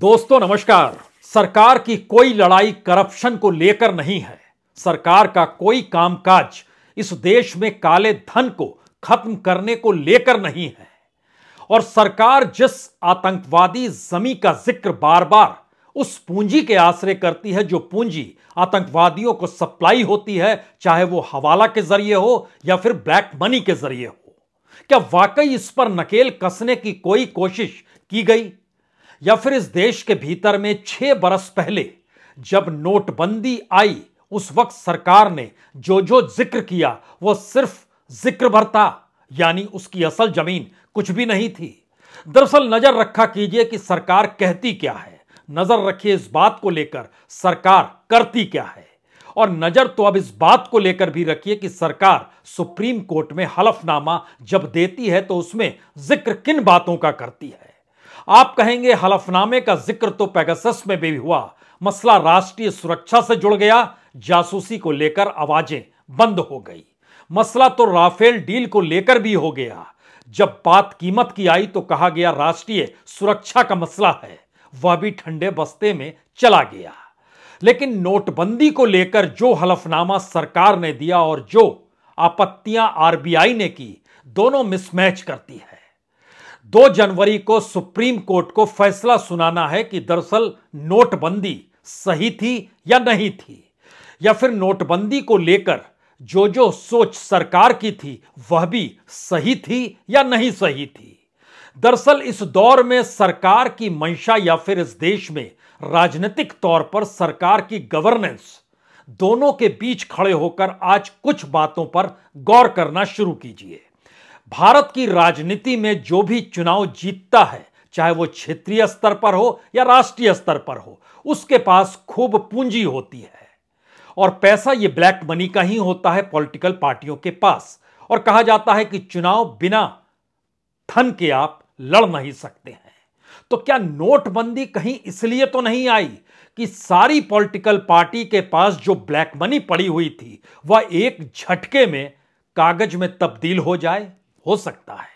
दोस्तों नमस्कार सरकार की कोई लड़ाई करप्शन को लेकर नहीं है सरकार का कोई कामकाज इस देश में काले धन को खत्म करने को लेकर नहीं है और सरकार जिस आतंकवादी जमी का जिक्र बार बार उस पूंजी के आश्रय करती है जो पूंजी आतंकवादियों को सप्लाई होती है चाहे वो हवाला के जरिए हो या फिर ब्लैक मनी के जरिए हो क्या वाकई इस पर नकेल कसने की कोई कोशिश की गई या फिर इस देश के भीतर में छह बरस पहले जब नोटबंदी आई उस वक्त सरकार ने जो जो जिक्र किया वो सिर्फ जिक्र भर था यानी उसकी असल जमीन कुछ भी नहीं थी दरअसल नजर रखा कीजिए कि सरकार कहती क्या है नजर रखिए इस बात को लेकर सरकार करती क्या है और नजर तो अब इस बात को लेकर भी रखिए कि सरकार सुप्रीम कोर्ट में हलफनामा जब देती है तो उसमें जिक्र किन बातों का करती है आप कहेंगे हलफनामे का जिक्र तो पैगसस में भी हुआ मसला राष्ट्रीय सुरक्षा से जुड़ गया जासूसी को लेकर आवाजें बंद हो गई मसला तो राफेल डील को लेकर भी हो गया जब बात कीमत की आई तो कहा गया राष्ट्रीय सुरक्षा का मसला है वह भी ठंडे बस्ते में चला गया लेकिन नोटबंदी को लेकर जो हलफनामा सरकार ने दिया और जो आपत्तियां आरबीआई ने की दोनों मिसमैच करती है दो जनवरी को सुप्रीम कोर्ट को फैसला सुनाना है कि दरअसल नोटबंदी सही थी या नहीं थी या फिर नोटबंदी को लेकर जो जो सोच सरकार की थी वह भी सही थी या नहीं सही थी दरअसल इस दौर में सरकार की मंशा या फिर इस देश में राजनीतिक तौर पर सरकार की गवर्नेंस दोनों के बीच खड़े होकर आज कुछ बातों पर गौर करना शुरू कीजिए भारत की राजनीति में जो भी चुनाव जीतता है चाहे वो क्षेत्रीय स्तर पर हो या राष्ट्रीय स्तर पर हो उसके पास खूब पूंजी होती है और पैसा ये ब्लैक मनी का ही होता है पॉलिटिकल पार्टियों के पास और कहा जाता है कि चुनाव बिना धन के आप लड़ नहीं सकते हैं तो क्या नोटबंदी कहीं इसलिए तो नहीं आई कि सारी पॉलिटिकल पार्टी के पास जो ब्लैक मनी पड़ी हुई थी वह एक झटके में कागज में तब्दील हो जाए हो सकता है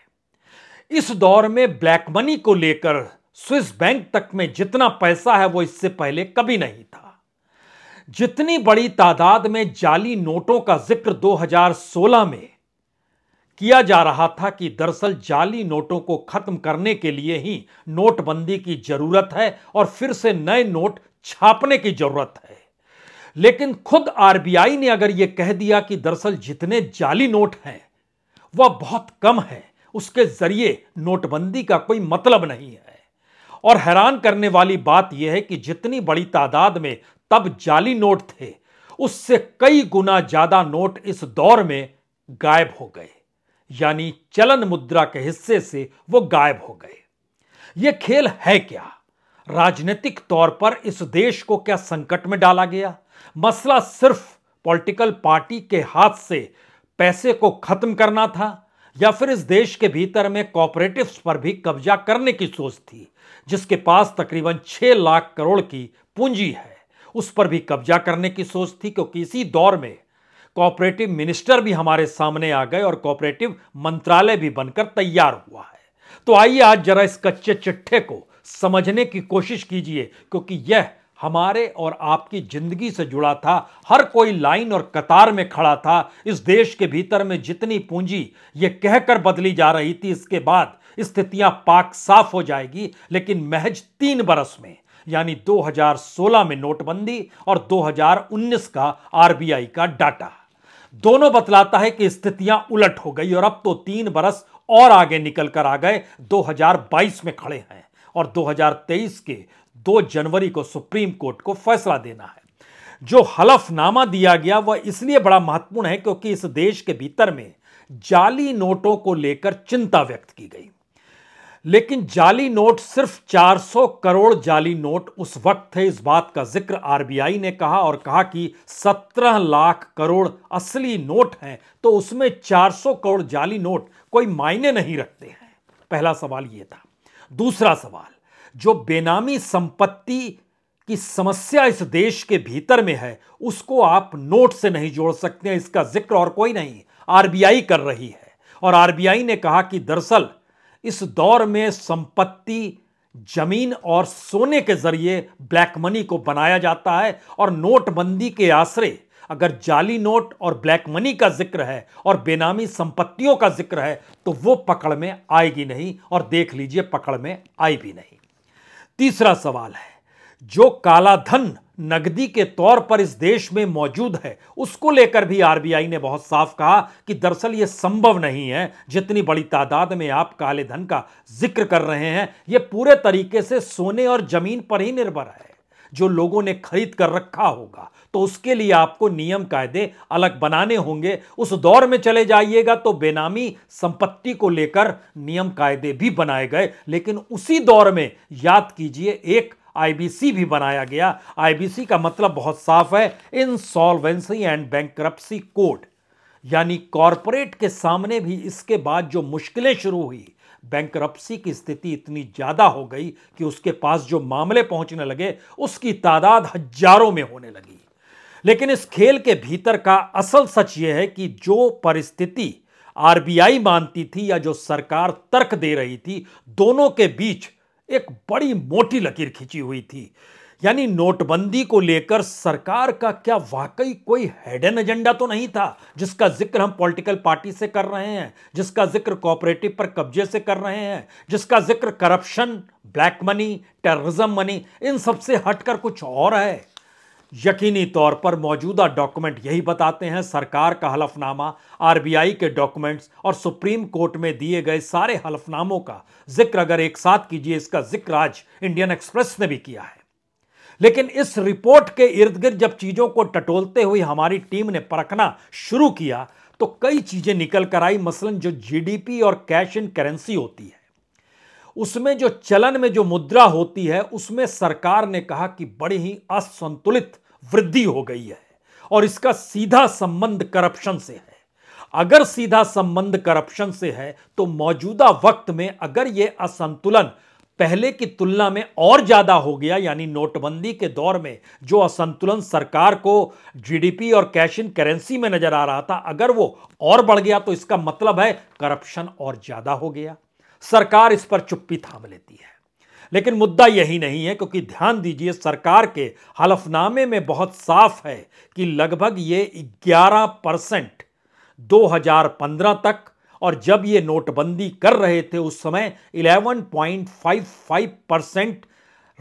इस दौर में ब्लैक मनी को लेकर स्विस बैंक तक में जितना पैसा है वो इससे पहले कभी नहीं था जितनी बड़ी तादाद में जाली नोटों का जिक्र 2016 में किया जा रहा था कि दरअसल जाली नोटों को खत्म करने के लिए ही नोटबंदी की जरूरत है और फिर से नए नोट छापने की जरूरत है लेकिन खुद आरबीआई ने अगर यह कह दिया कि दरअसल जितने जाली नोट हैं वह बहुत कम है उसके जरिए नोटबंदी का कोई मतलब नहीं है और हैरान करने वाली बात यह है कि जितनी बड़ी तादाद में तब जाली नोट थे उससे कई गुना ज्यादा नोट इस दौर में गायब हो गए यानी चलन मुद्रा के हिस्से से वो गायब हो गए यह खेल है क्या राजनीतिक तौर पर इस देश को क्या संकट में डाला गया मसला सिर्फ पॉलिटिकल पार्टी के हाथ से पैसे को खत्म करना था या फिर इस देश के भीतर में कॉपरेटिव्स पर भी कब्जा करने की सोच थी जिसके पास तकरीबन 6 लाख करोड़ की पूंजी है उस पर भी कब्जा करने की सोच थी क्योंकि इसी दौर में कॉपरेटिव मिनिस्टर भी हमारे सामने आ गए और कॉपरेटिव मंत्रालय भी बनकर तैयार हुआ है तो आइए आज जरा इस कच्चे चिट्ठे को समझने की कोशिश कीजिए क्योंकि यह हमारे और आपकी जिंदगी से जुड़ा था हर कोई लाइन और कतार में खड़ा था इस देश के भीतर में जितनी पूंजी ये कहकर बदली जा रही थी इसके बाद स्थितियां पाक साफ हो जाएगी लेकिन महज तीन बरस में यानी 2016 में नोटबंदी और 2019 का आरबीआई का डाटा दोनों बतलाता है कि स्थितियां उलट हो गई और अब तो तीन बरस और आगे निकल कर आ गए 2022 में खड़े हैं और 2023 के दो जनवरी को सुप्रीम कोर्ट को फैसला देना है जो हलफनामा दिया गया वह इसलिए बड़ा महत्वपूर्ण है क्योंकि इस देश के भीतर में जाली नोटों को लेकर चिंता व्यक्त की गई लेकिन जाली नोट सिर्फ 400 करोड़ जाली नोट उस वक्त थे इस बात का जिक्र आरबीआई ने कहा और कहा कि 17 लाख करोड़ असली नोट हैं तो उसमें 400 करोड़ जाली नोट कोई मायने नहीं रखते हैं पहला सवाल यह था दूसरा सवाल जो बेनामी संपत्ति की समस्या इस देश के भीतर में है उसको आप नोट से नहीं जोड़ सकते हैं इसका जिक्र और कोई नहीं आरबीआई कर रही है और आरबीआई ने कहा कि दरअसल इस दौर में संपत्ति जमीन और सोने के जरिए ब्लैक मनी को बनाया जाता है और नोटबंदी के आश्रय अगर जाली नोट और ब्लैक मनी का जिक्र है और बेनामी संपत्तियों का जिक्र है तो वो पकड़ में आएगी नहीं और देख लीजिए पकड़ में आई भी नहीं तीसरा सवाल है जो काला धन नकदी के तौर पर इस देश में मौजूद है उसको लेकर भी आरबीआई ने बहुत साफ कहा कि दरअसल ये संभव नहीं है जितनी बड़ी तादाद में आप काले धन का जिक्र कर रहे हैं यह पूरे तरीके से सोने और जमीन पर ही निर्भर है जो लोगों ने खरीद कर रखा होगा तो उसके लिए आपको नियम कायदे अलग बनाने होंगे उस दौर में चले जाइएगा तो बेनामी संपत्ति को लेकर नियम कायदे भी बनाए गए लेकिन उसी दौर में याद कीजिए एक आईबीसी भी बनाया गया आईबीसी का मतलब बहुत साफ है इंसॉल्वेंसी एंड बैंक्रप्सी कोड यानी कॉरपोरेट के सामने भी इसके बाद जो मुश्किलें शुरू हुई बैंकरप्सी की स्थिति इतनी ज़्यादा हो गई कि उसके पास जो मामले पहुंचने लगे उसकी तादाद हजारों में होने लगी लेकिन इस खेल के भीतर का असल सच यह है कि जो परिस्थिति आरबीआई मानती थी या जो सरकार तर्क दे रही थी दोनों के बीच एक बड़ी मोटी लकीर खींची हुई थी यानी नोटबंदी को लेकर सरकार का क्या वाकई कोई हेडन एजेंडा तो नहीं था जिसका जिक्र हम पॉलिटिकल पार्टी से कर रहे हैं जिसका जिक्र कॉपरेटिव पर कब्जे से कर रहे हैं जिसका जिक्र corruption black money terrorism money इन सबसे हटकर कुछ और है यकीनी तौर पर मौजूदा डॉक्यूमेंट यही बताते हैं सरकार का हलफनामा आरबीआई के डॉक्यूमेंट्स और सुप्रीम कोर्ट में दिए गए सारे हलफनामों का जिक्र अगर एक साथ कीजिए इसका जिक्र आज इंडियन एक्सप्रेस ने भी किया है लेकिन इस रिपोर्ट के इर्द गिर्द जब चीज़ों को टटोलते हुए हमारी टीम ने परखना शुरू किया तो कई चीज़ें निकल कर आई मसलन जो जीडीपी और कैश इन करेंसी होती है उसमें जो चलन में जो मुद्रा होती है उसमें सरकार ने कहा कि बड़ी ही असंतुलित वृद्धि हो गई है और इसका सीधा संबंध करप्शन से है अगर सीधा संबंध करप्शन से है तो मौजूदा वक्त में अगर यह असंतुलन पहले की तुलना में और ज़्यादा हो गया यानी नोटबंदी के दौर में जो असंतुलन सरकार को जीडीपी और कैश इन करेंसी में नज़र आ रहा था अगर वो और बढ़ गया तो इसका मतलब है करप्शन और ज़्यादा हो गया सरकार इस पर चुप्पी थाम लेती है लेकिन मुद्दा यही नहीं है क्योंकि ध्यान दीजिए सरकार के हलफनामे में बहुत साफ है कि लगभग ये ग्यारह परसेंट तक और जब ये नोटबंदी कर रहे थे उस समय 11.55 परसेंट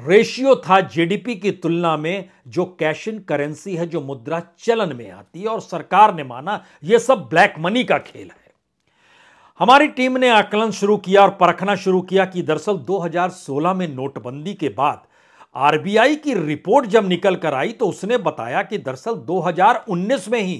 रेशियो था जीडीपी की तुलना में जो कैश इन करेंसी है जो मुद्रा चलन में आती है और सरकार ने माना यह सब ब्लैक मनी का खेल है हमारी टीम ने आकलन शुरू किया और परखना शुरू किया कि दरअसल 2016 में नोटबंदी के बाद आरबीआई की रिपोर्ट जब निकल कर आई तो उसने बताया कि दरअसल 2019 में ही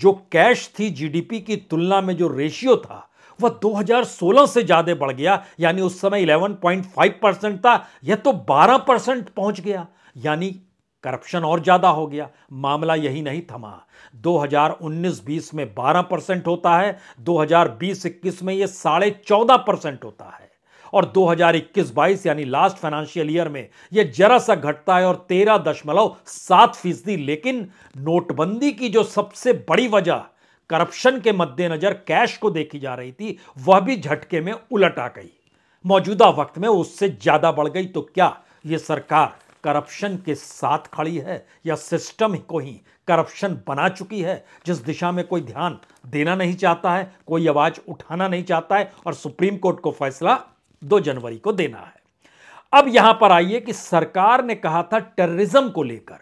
जो कैश थी जीडीपी की तुलना में जो रेशियो था वह 2016 से ज़्यादा बढ़ गया यानी उस समय 11.5 परसेंट था यह तो 12 परसेंट पहुंच गया यानी करप्शन और ज़्यादा हो गया मामला यही नहीं थमा 2019-20 में 12 परसेंट होता है 2020-21 में यह साढ़े चौदह परसेंट होता है और 2021-22 यानी लास्ट फाइनेंशियल ईयर में यह जरा सा घटता है और तेरह दशमलव सात फीसदी लेकिन नोटबंदी की जो सबसे बड़ी वजह करप्शन के मद्देनजर कैश को देखी जा रही थी वह भी झटके में उलट आ गई मौजूदा वक्त में उससे ज़्यादा बढ़ गई तो क्या ये सरकार करप्शन के साथ खड़ी है या सिस्टम को ही करप्शन बना चुकी है जिस दिशा में कोई ध्यान देना नहीं चाहता है कोई आवाज़ उठाना नहीं चाहता है और सुप्रीम कोर्ट को फैसला दो जनवरी को देना है अब यहां पर आइए कि सरकार ने कहा था टेररिज्म को लेकर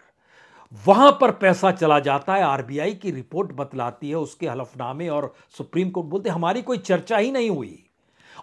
वहां पर पैसा चला जाता है आरबीआई की रिपोर्ट बतलाती है उसके हलफनामे और सुप्रीम कोर्ट बोलते हमारी कोई चर्चा ही नहीं हुई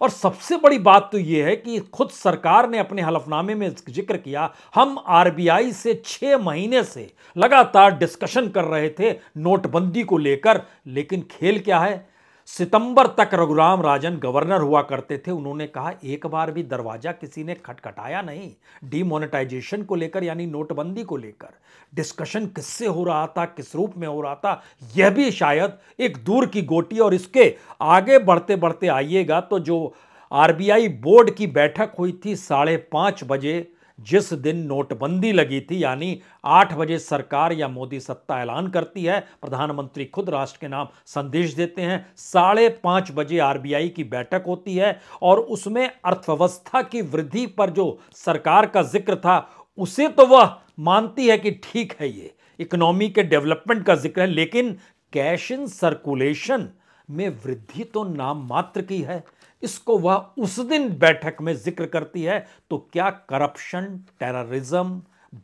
और सबसे बड़ी बात तो यह है कि खुद सरकार ने अपने हलफनामे में जिक्र किया हम आरबीआई से छह महीने से लगातार डिस्कशन कर रहे थे नोटबंदी को लेकर लेकिन खेल क्या है सितंबर तक रघुराम राजन गवर्नर हुआ करते थे उन्होंने कहा एक बार भी दरवाजा किसी ने खटखटाया नहीं डीमोनेटाइजेशन को लेकर यानी नोटबंदी को लेकर डिस्कशन किससे हो रहा था किस रूप में हो रहा था यह भी शायद एक दूर की गोटी और इसके आगे बढ़ते बढ़ते आइएगा तो जो आरबीआई बोर्ड की बैठक हुई थी साढ़े पाँच बजे जिस दिन नोटबंदी लगी थी यानी आठ बजे सरकार या मोदी सत्ता ऐलान करती है प्रधानमंत्री खुद राष्ट्र के नाम संदेश देते हैं साढ़े पाँच बजे आरबीआई की बैठक होती है और उसमें अर्थव्यवस्था की वृद्धि पर जो सरकार का जिक्र था उसे तो वह मानती है कि ठीक है ये इकोनॉमी के डेवलपमेंट का जिक्र है लेकिन कैश इन सर्कुलेशन में वृद्धि तो नाम मात्र की है इसको वह उस दिन बैठक में जिक्र करती है तो क्या करप्शन टेररिज्म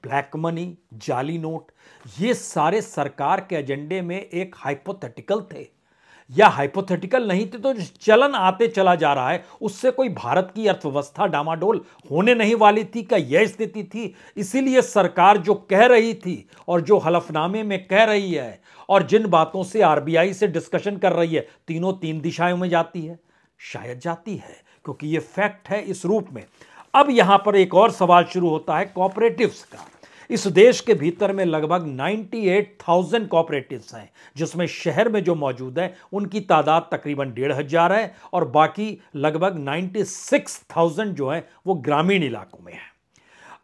ब्लैक मनी जाली नोट ये सारे सरकार के एजेंडे में एक हाइपोथेटिकल थे या हाइपोथेटिकल नहीं थे तो चलन आते चला जा रहा है उससे कोई भारत की अर्थव्यवस्था डामाडोल होने नहीं वाली थी क्या यह स्थिति थी इसीलिए सरकार जो कह रही थी और जो हलफनामे में कह रही है और जिन बातों से आरबीआई से डिस्कशन कर रही है तीनों तीन दिशाओं में जाती है शायद जाती है क्योंकि ये फैक्ट है इस रूप में अब यहाँ पर एक और सवाल शुरू होता है कॉपरेटिव्स का इस देश के भीतर में लगभग 98,000 कॉपरेटिव्स हैं जिसमें शहर में जो मौजूद हैं उनकी तादाद तकरीबन डेढ़ हज़ार है और बाकी लगभग 96,000 जो हैं वो ग्रामीण इलाकों में हैं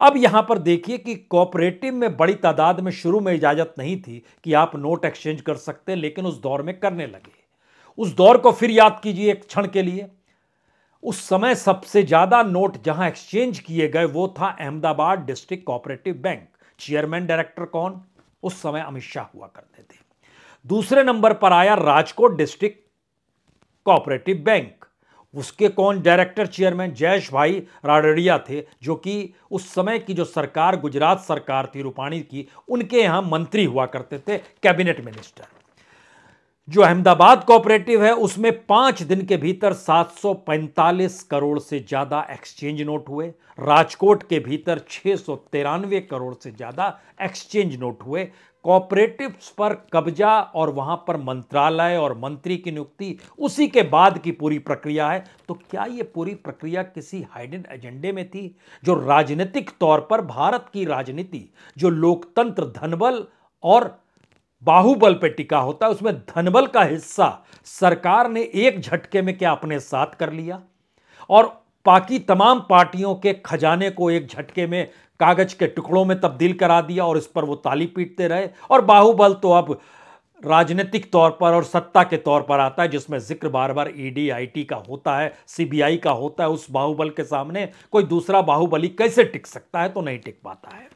अब यहाँ पर देखिए कि कॉपरेटिव में बड़ी तादाद में शुरू में इजाज़त नहीं थी कि आप नोट एक्सचेंज कर सकते लेकिन उस दौर में करने लगे उस दौर को फिर याद कीजिए एक क्षण के लिए उस समय सबसे ज्यादा नोट जहां एक्सचेंज किए गए वो था Ahmedabad district cooperative bank chairman director कौन उस समय अमित शाह हुआ करते थे दूसरे नंबर पर आया राजकोट डिस्ट्रिक्ट कोऑपरेटिव बैंक उसके कौन डायरेक्टर चेयरमैन जयेश भाई राडरिया थे जो कि उस समय की जो सरकार गुजरात सरकार थी रूपाणी की उनके यहां मंत्री हुआ करते थे कैबिनेट मिनिस्टर जो अहमदाबाद कोऑपरेटिव है उसमें पांच दिन के भीतर 745 करोड़ से ज़्यादा एक्सचेंज नोट हुए राजकोट के भीतर छः करोड़ से ज़्यादा एक्सचेंज नोट हुए कॉपरेटिव्स पर कब्जा और वहां पर मंत्रालय और मंत्री की नियुक्ति उसी के बाद की पूरी प्रक्रिया है तो क्या ये पूरी प्रक्रिया किसी हाइडन एजेंडे में थी जो राजनीतिक तौर पर भारत की राजनीति जो लोकतंत्र धनबल और बाहुबल पे टिका होता है उसमें धनबल का हिस्सा सरकार ने एक झटके में क्या अपने साथ कर लिया और बाकी तमाम पार्टियों के खजाने को एक झटके में कागज के टुकड़ों में तब्दील करा दिया और इस पर वो ताली पीटते रहे और बाहुबल तो अब राजनीतिक तौर पर और सत्ता के तौर पर आता है जिसमें जिक्र बार बार ईडी e का होता है सीबीआई का होता है उस बाहुबल के सामने कोई दूसरा बाहुबली कैसे टिक सकता है तो नहीं टिक पाता है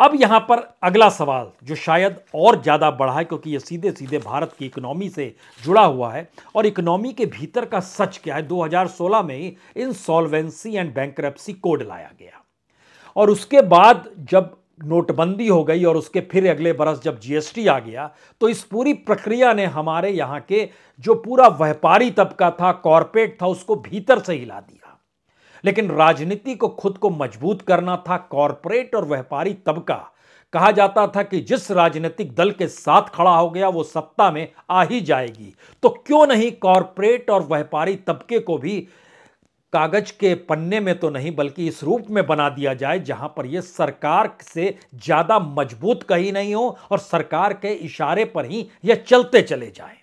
अब यहाँ पर अगला सवाल जो शायद और ज़्यादा बढ़ा है क्योंकि ये सीधे सीधे भारत की इकनॉमी से जुड़ा हुआ है और इकोनॉमी के भीतर का सच क्या है 2016 में ही इंसॉल्वेंसी एंड बैंक कोड लाया गया और उसके बाद जब नोटबंदी हो गई और उसके फिर अगले बरस जब जीएसटी आ गया तो इस पूरी प्रक्रिया ने हमारे यहाँ के जो पूरा व्यापारी तबका था कॉरपोरेट था उसको भीतर से हिला दिया लेकिन राजनीति को खुद को मजबूत करना था कॉरपोरेट और व्यापारी तबका कहा जाता था कि जिस राजनीतिक दल के साथ खड़ा हो गया वो सत्ता में आ ही जाएगी तो क्यों नहीं कॉरपोरेट और व्यापारी तबके को भी कागज के पन्ने में तो नहीं बल्कि इस रूप में बना दिया जाए जहां पर यह सरकार से ज़्यादा मजबूत कहीं नहीं हो और सरकार के इशारे पर ही यह चलते चले जाए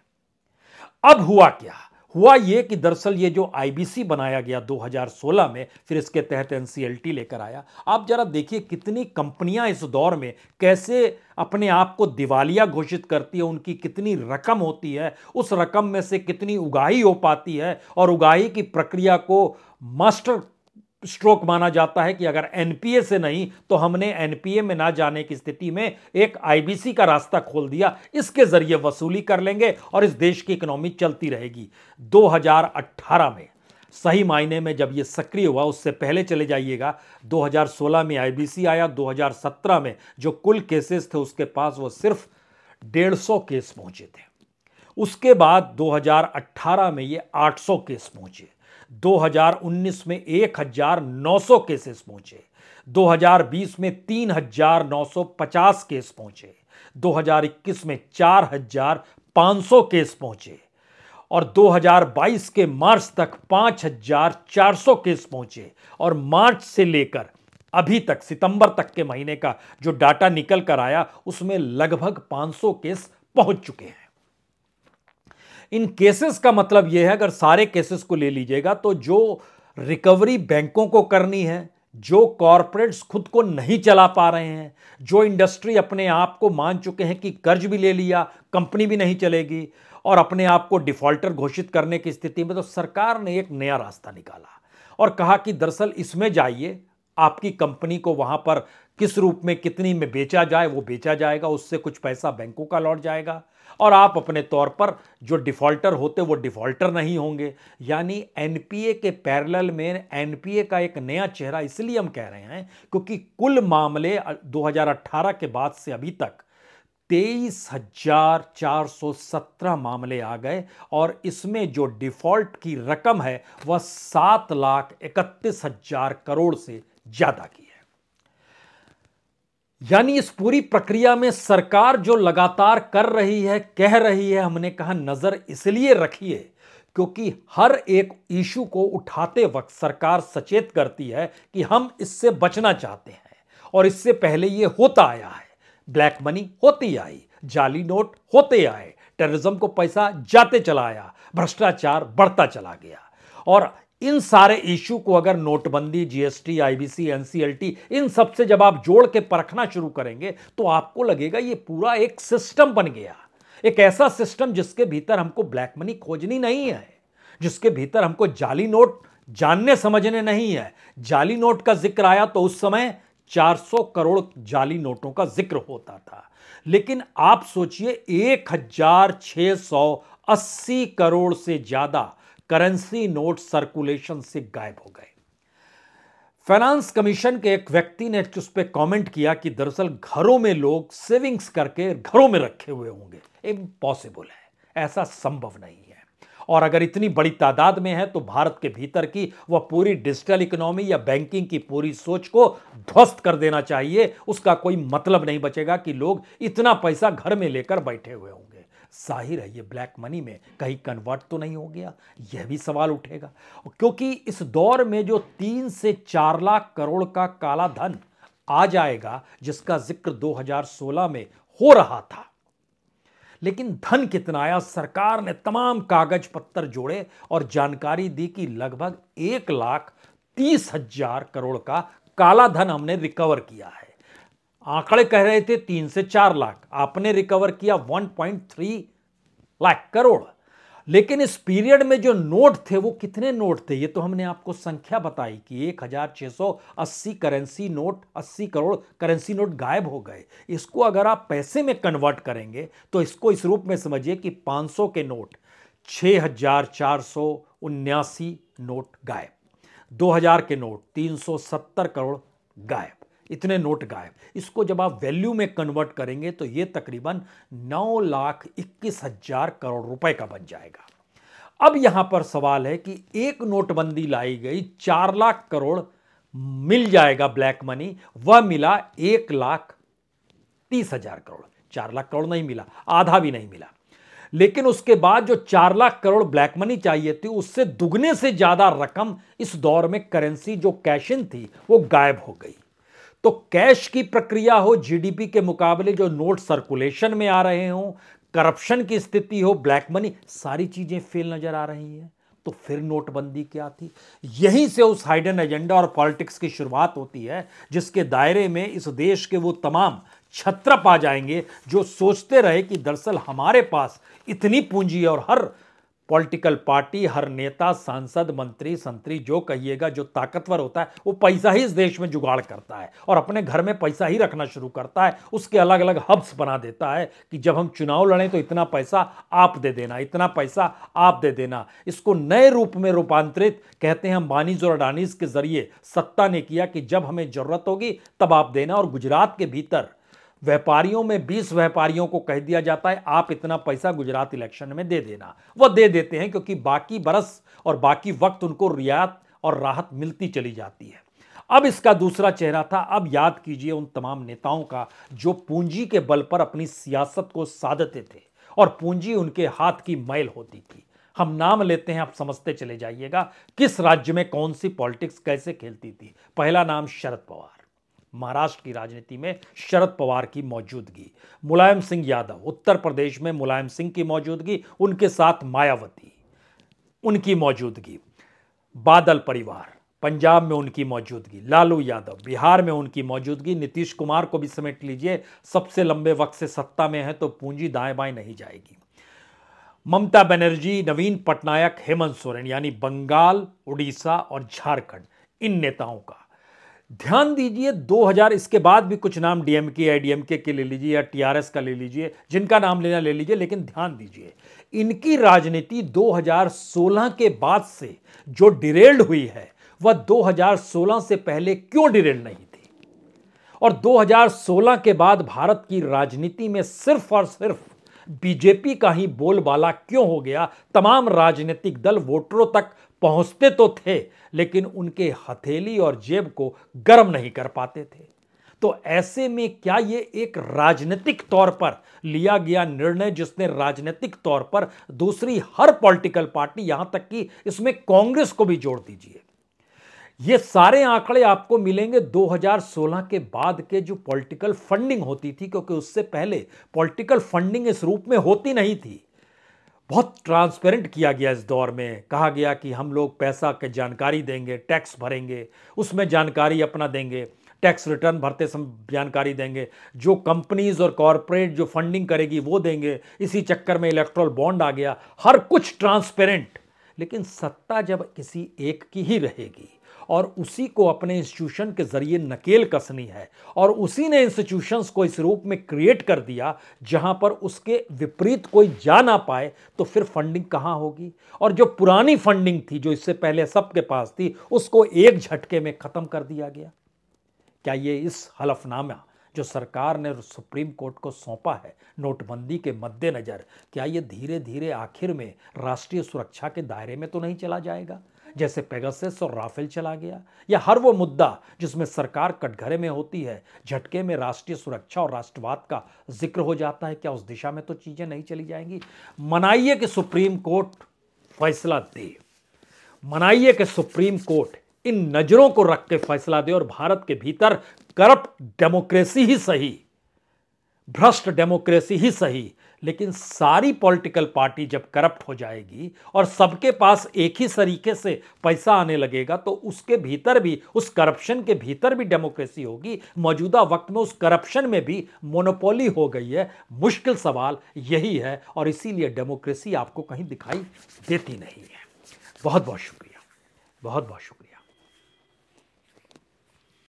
अब हुआ क्या हुआ ये कि दरअसल ये जो आईबीसी बनाया गया 2016 में फिर इसके तहत एनसीएलटी लेकर आया आप जरा देखिए कितनी कंपनियां इस दौर में कैसे अपने आप को दिवालिया घोषित करती है उनकी कितनी रकम होती है उस रकम में से कितनी उगाही हो पाती है और उगाही की प्रक्रिया को मास्टर स्ट्रोक माना जाता है कि अगर एनपीए से नहीं तो हमने एनपीए में ना जाने की स्थिति में एक आईबीसी का रास्ता खोल दिया इसके जरिए वसूली कर लेंगे और इस देश की इकोनॉमी चलती रहेगी 2018 में सही मायने में जब ये सक्रिय हुआ उससे पहले चले जाइएगा 2016 में आईबीसी आया 2017 में जो कुल केसेस थे उसके पास वो सिर्फ डेढ़ केस पहुंचे थे उसके बाद दो में ये आठ केस पहुंचे 2019 में 1900 केसेस पहुंचे 2020 में 3950 केस पहुंचे 2021 में 4500 केस पहुंचे और 2022 के मार्च तक 5400 केस पहुंचे और मार्च से लेकर अभी तक सितंबर तक के महीने का जो डाटा निकल कर आया उसमें लगभग 500 केस पहुंच चुके हैं इन केसेस का मतलब यह है अगर सारे केसेस को ले लीजिएगा तो जो रिकवरी बैंकों को करनी है जो कॉरपोरेट्स खुद को नहीं चला पा रहे हैं जो इंडस्ट्री अपने आप को मान चुके हैं कि कर्ज भी ले लिया कंपनी भी नहीं चलेगी और अपने आप को डिफॉल्टर घोषित करने की स्थिति में तो सरकार ने एक नया रास्ता निकाला और कहा कि दरअसल इसमें जाइए आपकी कंपनी को वहां पर किस रूप में कितनी में बेचा जाए वो बेचा जाएगा उससे कुछ पैसा बैंकों का लौट जाएगा और आप अपने तौर पर जो डिफ़ॉल्टर होते वो डिफ़ॉल्टर नहीं होंगे यानी एनपीए के पैरेलल में एनपीए का एक नया चेहरा इसलिए हम कह रहे हैं क्योंकि कुल मामले 2018 के बाद से अभी तक तेईस हजार चार सौ सत्रह मामले आ गए और इसमें जो डिफ़ॉल्ट की रकम है वह सात लाख इकतीस हजार करोड़ से ज़्यादा की यानी इस पूरी प्रक्रिया में सरकार जो लगातार कर रही है कह रही है हमने कहा नज़र इसलिए रखिए क्योंकि हर एक इशू को उठाते वक्त सरकार सचेत करती है कि हम इससे बचना चाहते हैं और इससे पहले यह होता आया है ब्लैक मनी होती आई जाली नोट होते आए टेररिज्म को पैसा जाते चला आया भ्रष्टाचार बढ़ता चला गया और इन सारे इश्यू को अगर नोटबंदी जीएसटी आईबीसी एनसीएलटी इन सब से जब आप जोड़ के परखना शुरू करेंगे तो आपको लगेगा ये पूरा एक सिस्टम बन गया एक ऐसा सिस्टम जिसके भीतर हमको ब्लैक मनी खोजनी नहीं है जिसके भीतर हमको जाली नोट जानने समझने नहीं है जाली नोट का जिक्र आया तो उस समय 400 करोड़ जाली नोटों का जिक्र होता था लेकिन आप सोचिए एक हजार सौ अस्सी करोड़ से ज़्यादा करेंसी नोट सर्कुलेशन से गायब हो गए फाइनेंस कमीशन के एक व्यक्ति ने उस पर कॉमेंट किया कि दरअसल घरों में लोग सेविंग्स करके घरों में रखे हुए होंगे इम्पॉसिबल है ऐसा संभव नहीं है और अगर इतनी बड़ी तादाद में है तो भारत के भीतर की वह पूरी डिजिटल इकोनॉमी या बैंकिंग की पूरी सोच को ध्वस्त कर देना चाहिए उसका कोई मतलब नहीं बचेगा कि लोग इतना पैसा घर में लेकर बैठे हुए होंगे जाहिर है ये ब्लैक मनी में कहीं कन्वर्ट तो नहीं हो गया यह भी सवाल उठेगा क्योंकि इस दौर में जो तीन से चार लाख करोड़ का काला धन आ जाएगा जिसका जिक्र 2016 में हो रहा था लेकिन धन कितना आया सरकार ने तमाम कागज पत्र जोड़े और जानकारी दी कि लगभग एक लाख तीस हजार करोड़ का काला धन हमने रिकवर किया है आंकड़े कह रहे थे तीन से चार लाख आपने रिकवर किया 1.3 लाख करोड़ लेकिन इस पीरियड में जो नोट थे वो कितने नोट थे ये तो हमने आपको संख्या बताई कि 1680 currency note 80 crore currency note गायब हो गए इसको अगर आप पैसे में कन्वर्ट करेंगे तो इसको इस रूप में समझिए कि 500 के नोट छः नोट गायब 2000 के नोट 370 करोड़ गायब इतने नोट गायब इसको जब आप वैल्यू में कन्वर्ट करेंगे तो ये तकरीबन नौ लाख इक्कीस हज़ार करोड़ रुपए का बन जाएगा अब यहां पर सवाल है कि एक नोटबंदी लाई गई चार लाख करोड़ मिल जाएगा ब्लैक मनी वह मिला एक लाख तीस हजार करोड़ चार लाख करोड़ नहीं मिला आधा भी नहीं मिला लेकिन उसके बाद जो चार लाख करोड़ ब्लैक मनी चाहिए थी उससे दुगने से ज़्यादा रकम इस दौर में करेंसी जो कैशिन थी वो गायब हो गई तो कैश की प्रक्रिया हो जीडीपी के मुकाबले जो नोट सर्कुलेशन में आ रहे हों करप्शन की स्थिति हो ब्लैक मनी सारी चीज़ें फेल नज़र आ रही हैं तो फिर नोटबंदी क्या थी यहीं से उस हाइडन एजेंडा और पॉलिटिक्स की शुरुआत होती है जिसके दायरे में इस देश के वो तमाम छत्रप आ जाएंगे जो सोचते रहे कि दरअसल हमारे पास इतनी पूंजी और हर पॉलिटिकल पार्टी हर नेता सांसद मंत्री संतरी जो कहिएगा जो ताकतवर होता है वो पैसा ही इस देश में जुगाड़ करता है और अपने घर में पैसा ही रखना शुरू करता है उसके अलग अलग हब्स बना देता है कि जब हम चुनाव लड़ें तो इतना पैसा आप दे देना इतना पैसा आप दे देना इसको नए रूप में रूपांतरित कहते हैं अंबानीज और अडानीज के जरिए सत्ता ने किया कि जब हमें जरूरत होगी तब आप देना और गुजरात के भीतर व्यापारियों में 20 व्यापारियों को कह दिया जाता है आप इतना पैसा गुजरात इलेक्शन में दे देना वह दे देते हैं क्योंकि बाकी बरस और बाकी वक्त उनको रियायत और राहत मिलती चली जाती है अब इसका दूसरा चेहरा था अब याद कीजिए उन तमाम नेताओं का जो पूंजी के बल पर अपनी सियासत को साधते थे और पूंजी उनके हाथ की मैल होती थी हम नाम लेते हैं आप समझते चले जाइएगा किस राज्य में कौन सी पॉलिटिक्स कैसे खेलती थी पहला नाम शरद पवार महाराष्ट्र की राजनीति में शरद पवार की मौजूदगी मुलायम सिंह यादव उत्तर प्रदेश में मुलायम सिंह की मौजूदगी उनके साथ मायावती उनकी मौजूदगी बादल परिवार पंजाब में उनकी मौजूदगी लालू यादव बिहार में उनकी मौजूदगी नीतीश कुमार को भी समेट लीजिए सबसे लंबे वक्त से सत्ता में है तो पूंजी दाएं बाएं नहीं जाएगी ममता बनर्जी नवीन पटनायक हेमंत सोरेन यानी बंगाल उड़ीसा और झारखंड इन नेताओं का ध्यान दीजिए 2000 इसके बाद भी कुछ नाम डीएमके या डीएमके के ले लीजिए या टीआरएस का ले लीजिए जिनका नाम लेना ले लीजिए लेकिन ध्यान दीजिए इनकी राजनीति 2016 के बाद से जो डिरेल्ड हुई है वह 2016 से पहले क्यों डिरेल्ड नहीं थी और 2016 के बाद भारत की राजनीति में सिर्फ और सिर्फ बीजेपी का ही बोलबाला क्यों हो गया तमाम राजनीतिक दल वोटरों तक पहुंचते तो थे लेकिन उनके हथेली और जेब को गर्म नहीं कर पाते थे तो ऐसे में क्या ये एक राजनीतिक तौर पर लिया गया निर्णय जिसने राजनीतिक तौर पर दूसरी हर पॉलिटिकल पार्टी यहां तक कि इसमें कांग्रेस को भी जोड़ दीजिए ये सारे आंकड़े आपको मिलेंगे 2016 के बाद के जो पॉलिटिकल फंडिंग होती थी क्योंकि उससे पहले पॉलिटिकल फंडिंग इस रूप में होती नहीं थी बहुत ट्रांसपेरेंट किया गया इस दौर में कहा गया कि हम लोग पैसा के जानकारी देंगे टैक्स भरेंगे उसमें जानकारी अपना देंगे टैक्स रिटर्न भरते समय जानकारी देंगे जो कंपनीज और कॉरपोरेट जो फंडिंग करेगी वो देंगे इसी चक्कर में इलेक्ट्रोल बॉन्ड आ गया हर कुछ ट्रांसपेरेंट लेकिन सत्ता जब किसी एक की ही रहेगी और उसी को अपने इंस्टीट्यूशन के ज़रिए नकेल कसनी है और उसी ने इंस्टीट्यूशंस को इस रूप में क्रिएट कर दिया जहां पर उसके विपरीत कोई जा ना पाए तो फिर फंडिंग कहाँ होगी और जो पुरानी फंडिंग थी जो इससे पहले सबके पास थी उसको एक झटके में ख़त्म कर दिया गया क्या ये इस हलफनामा जो सरकार ने सुप्रीम कोर्ट को सौंपा है नोटबंदी के मद्देनज़र क्या ये धीरे धीरे आखिर में राष्ट्रीय सुरक्षा के दायरे में तो नहीं चला जाएगा जैसे पेगासस और राफेल चला गया या हर वो मुद्दा जिसमें सरकार कटघरे में होती है झटके में राष्ट्रीय सुरक्षा और राष्ट्रवाद का जिक्र हो जाता है क्या उस दिशा में तो चीज़ें नहीं चली जाएंगी मनाइए कि सुप्रीम कोर्ट फैसला दे मनाइए कि सुप्रीम कोर्ट इन नज़रों को रख के फैसला दे और भारत के भीतर करप्ट डेमोक्रेसी ही सही भ्रष्ट डेमोक्रेसी ही सही लेकिन सारी पॉलिटिकल पार्टी जब करप्ट हो जाएगी और सबके पास एक ही तरीके से पैसा आने लगेगा तो उसके भीतर भी उस करप्शन के भीतर भी डेमोक्रेसी होगी मौजूदा वक्त में उस करप्शन में भी मोनोपोली हो गई है मुश्किल सवाल यही है और इसीलिए डेमोक्रेसी आपको कहीं दिखाई देती नहीं है बहुत बहुत शुक्रिया बहुत बहुत शुक्रिया